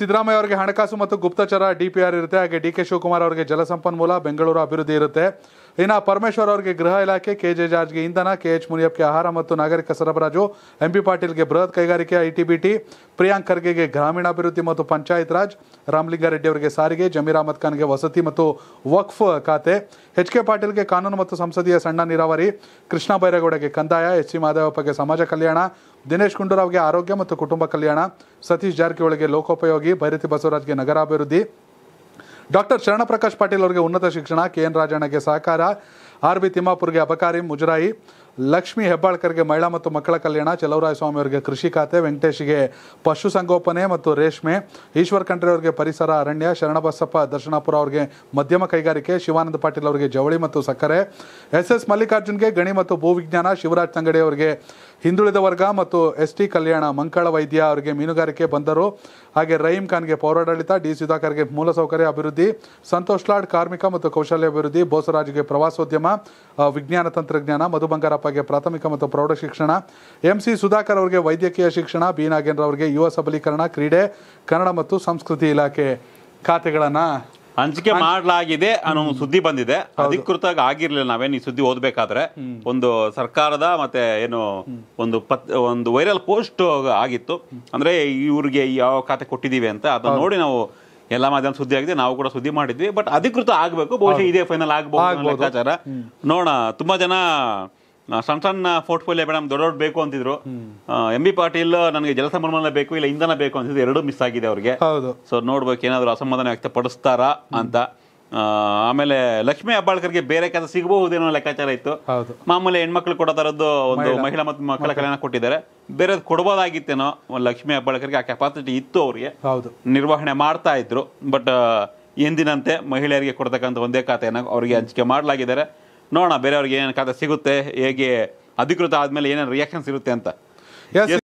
ಸಿದ್ದರಾಮಯ್ಯ ಅವರಿಗೆ ಹಣಕಾಸು ಮತ್ತು ಗುಪ್ತಚರ ಡಿಪಿಆರ್ ಇರುತ್ತೆ ಹಾಗೆ ಡಿ ಕೆ ಶಿವಕುಮಾರ್ ಅವರಿಗೆ ಜಲಸಂಪನ್ಮೂಲ ಬೆಂಗಳೂರು ಅಭಿವೃದ್ಧಿ ಇರುತ್ತೆ इना परमेश्वर के गृह इलाके के जे जारज इंधन के एच मुनिय के आहार नागरिक सरबराज एम पी पाटील के बृहत् कैगारिके इटी प्रियांक खर्गे ग्रामीणाभिवृद्धि पंचायत राज रामली के सारे जमीर अहमद खा के वसति वक्फ खाते एच के पाटील के कानून संसदीय सण नीरवरी कृष्ण बैरेगौड़ के कदाय एच सी माधवप के समाज कल्याण दिनेश गुंडूरव के आरोग्य कुटुब कल्याण सतीश जारकिहोगे लोकोपयोगी भैरति बसवराज के नगर नगराभिवृद्धि ಡಾಕ್ಟರ್ ಶರಣಪ್ರಕಾಶ್ ಪಾಟೀಲ್ ಅವರಿಗೆ ಉನ್ನತ ಶಿಕ್ಷಣ ಕೆ ಎನ್ ರಾಜಣ್ಣಗೆ ಸಹಕಾರ ಆರ್ ಬಿ ತಿಮ್ಮಾಪುರ್ಗೆ ಅಬಕಾರಿ ಮುಜರಾಯಿ ಲಕ್ಷ್ಮಿ ಹೆಬ್ಬಾಳ್ಕರ್ಗೆ ಮಹಿಳಾ ಮತ್ತು ಮಕ್ಕಳ ಕಲ್ಯಾಣ ಚಲವರಾಯ ಸ್ವಾಮಿ ಅವರಿಗೆ ಕೃಷಿ ಖಾತೆ ವೆಂಕಟೇಶ್ಗೆ ಪಶುಸಂಗೋಪನೆ ಮತ್ತು ರೇಷ್ಮೆ ಈಶ್ವರ್ ಖಂಡ್ರೆ ಅವರಿಗೆ ಪರಿಸರ ಅರಣ್ಯ ಶರಣಬಸಪ್ಪ ದರ್ಶನಾಪುರ ಅವರಿಗೆ ಮಧ್ಯಮ ಕೈಗಾರಿಕೆ ಶಿವಾನಂದ ಪಾಟೀಲ್ ಅವರಿಗೆ ಜವಳಿ ಮತ್ತು ಸಕ್ಕರೆ ಎಸ್ ಎಸ್ ಮಲ್ಲಿಕಾರ್ಜುನ್ಗೆ ಗಣಿ ಮತ್ತು ಭೂವಿಜ್ಞಾನ ಶಿವರಾಜ್ ತಂಗಡಿ ಅವರಿಗೆ ಹಿಂದುಳಿದ ವರ್ಗ ಮತ್ತು ಎಸ್ ಟಿ ಕಲ್ಯಾಣ ಮಂಕಳ ವೈದ್ಯ ಅವರಿಗೆ ಮೀನುಗಾರಿಕೆ ಬಂದರು ಹಾಗೆ ರಹೀಂ ಖಾನ್ಗೆ ಪೌರಾಡಳಿತ ಡಿ ಸುಧಾಕರ್ಗೆ ಮೂಲಸೌಕರ್ಯ ಅಭಿವೃದ್ಧಿ ಸಂತೋಷ್ ಲಾಡ್ ಕಾರ್ಮಿಕ ಮತ್ತು ಕೌಶಲ್ಯ ಅಭಿವೃದ್ಧಿ ಬೋಸರಾಜ್ಗೆ ಪ್ರವಾಸೋದ್ಯಮ ವಿಜ್ಞಾನ ತಂತ್ರಜ್ಞಾನ ಮಧು ಬಂಗಾರಪ್ಪ ಕಾಪಾಗೆ ಪ್ರಾಥಮಿಕ ಮತ್ತು ಪ್ರೌಢ ಶಿಕ್ಷಣ ಎಂ ಸಿ ಸುಧಾಕರ್ ಅವರಿಗೆ ವೈದ್ಯಕೀಯ ಶಿಕ್ಷಣ ಬಿ ನಾಗೇಂದ್ರ ಅವರಿಗೆ ಯುವ ಸಬಲೀಕರಣ ಕ್ರೀಡೆ ಕನ್ನಡ ಮತ್ತು ಸಂಸ್ಕೃತಿ ಇಲಾಖೆ ಖಾತೆಗಳನ್ನ ಹಂಚಿಕೆ ಮಾಡಲಾಗಿದೆ ಅನ್ನೋ ಸುದ್ದಿ ಬಂದಿದೆ ಅಧಿಕೃತ ಆಗಿರ್ಲಿಲ್ಲ ನಾವೇನು ಈ ಸುದ್ದಿ ಓದ್ಬೇಕಾದ್ರೆ ಒಂದು ಸರ್ಕಾರದ ಮತ್ತೆ ಏನು ಒಂದು ಪತ್ ಒಂದು ವೈರಲ್ ಪೋಸ್ಟ್ ಆಗಿತ್ತು ಅಂದ್ರೆ ಇವ್ರಿಗೆ ಯಾವ ಖಾತೆ ಕೊಟ್ಟಿದೀವಿ ಅಂತ ಅದನ್ನ ನೋಡಿ ನಾವು ಎಲ್ಲ ಮಾಧ್ಯಮ ಸುದ್ದಿ ಆಗಿದೆ ನಾವು ಕೂಡ ಸುದ್ದಿ ಮಾಡಿದ್ವಿ ಬಟ್ ಅಧಿಕೃತ ಆಗಬೇಕು ಬಹುಶಃ ಇದೇ ಫೈನಲ್ ಆಗಬಹುದು ಲೆಕ್ಕಾಚಾರ ನೋಡೋಣ ತುಂಬಾ ಜನ ಸಣ್ಣ ಸಣ್ಣ ಪೋರ್ಟ್ಫೋಲಿಯೋ ಮೇಡಮ್ ದೊಡ್ಡ ಬೇಕು ಅಂತಿದ್ರು ಎಂ ಬಿ ಪಾಟೀಲ್ ನನಗೆ ಜಲಸಂಪನ್ಮೂಲ ಬೇಕು ಇಲ್ಲ ಇಂಧನ ಬೇಕು ಅಂತಿದ್ರು ಎರಡೂ ಮಿಸ್ ಆಗಿದೆ ಅವ್ರಿಗೆ ಹೌದು ಸೊ ನೋಡ್ಬೇಕು ಏನಾದರೂ ಅಸಮಾಧಾನ ವ್ಯಕ್ತಪಡಿಸ್ತಾರಾ ಅಂತ ಆಮೇಲೆ ಲಕ್ಷ್ಮಿ ಗೆ ಬೇರೆ ಕೆಲಸ ಸಿಗಬಹುದೇನೋ ಲೆಕ್ಕಾಚಾರ ಇತ್ತು ಮಾಮೂಲಿ ಹೆಣ್ಮಕ್ಳು ಕೊಡೋ ತರದ್ದು ಒಂದು ಮಹಿಳಾ ಮತ್ತು ಮಕ್ಕಳ ಕಲ್ಯಾಣ ಕೊಟ್ಟಿದ್ದಾರೆ ಬೇರೆ ಕೊಡಬಹುದಾಗಿತ್ತೇನೋ ಲಕ್ಷ್ಮಿ ಗೆ ಆ ಕೆಪಾಸಿಟಿ ಇತ್ತು ಅವ್ರಿಗೆ ನಿರ್ವಹಣೆ ಮಾಡ್ತಾ ಇದ್ರು ಬಟ್ ಎಂದಿನಂತೆ ಮಹಿಳೆಯರಿಗೆ ಕೊಡ್ತಕ್ಕಂಥ ಒಂದೇ ಖಾತೆಯನ್ನು ಅವರಿಗೆ ಹಂಚಿಕೆ ಮಾಡಲಾಗಿದ್ದಾರೆ ನೋಡೋಣ ಬೇರೆಯವ್ರಿಗೆ ಏನೇನು ಸಿಗುತ್ತೆ ಹೇಗೆ ಅಧಿಕೃತ ಆದಮೇಲೆ ಏನೇನು ರಿಯಾಕ್ಷನ್ಸ್ ಇರುತ್ತೆ ಅಂತ